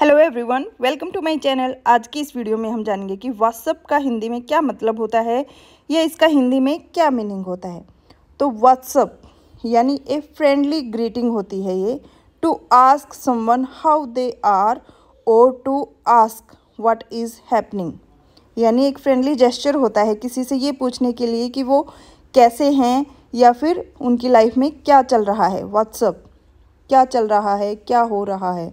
hello everyone welcome to my channel आज की इस वीडियो में हम जानेंगे कि व्हाट्सअप का हिंदी में क्या मतलब होता है या इसका हिंदी में क्या मीनिंग होता है तो व्हाट्सअप यानी ए फ्रेंडली ग्रीटिंग होती है ये to ask someone how they are और to ask what is happening यानी एक फ्रेंडली जेस्चर होता है किसी से ये पूछने के लिए कि वो कैसे हैं या फिर उनकी लाइफ में क्या चल रहा है व्हाट्सअप क्या चल रहा है क्या हो रहा है